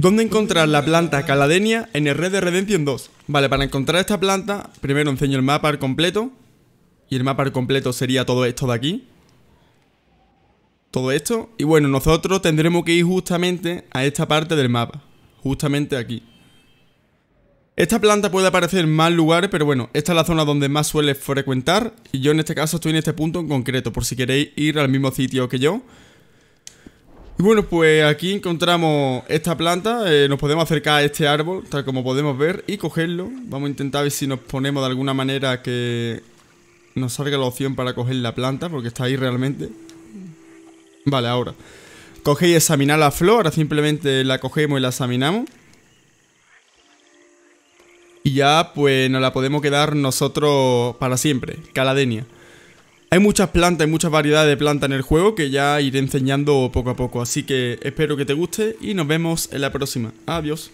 ¿Dónde encontrar la planta Caladenia en el Red de Redemption 2? Vale, para encontrar esta planta, primero enseño el mapa al completo. Y el mapa al completo sería todo esto de aquí. Todo esto. Y bueno, nosotros tendremos que ir justamente a esta parte del mapa. Justamente aquí. Esta planta puede aparecer en más lugares, pero bueno, esta es la zona donde más suele frecuentar. Y yo en este caso estoy en este punto en concreto, por si queréis ir al mismo sitio que yo. Y Bueno, pues aquí encontramos esta planta, eh, nos podemos acercar a este árbol, tal como podemos ver, y cogerlo. Vamos a intentar ver si nos ponemos de alguna manera que nos salga la opción para coger la planta, porque está ahí realmente. Vale, ahora. Cogéis y examinar la flor, ahora simplemente la cogemos y la examinamos. Y ya pues nos la podemos quedar nosotros para siempre, Caladenia. Hay muchas plantas, y muchas variedades de plantas en el juego que ya iré enseñando poco a poco, así que espero que te guste y nos vemos en la próxima. Adiós.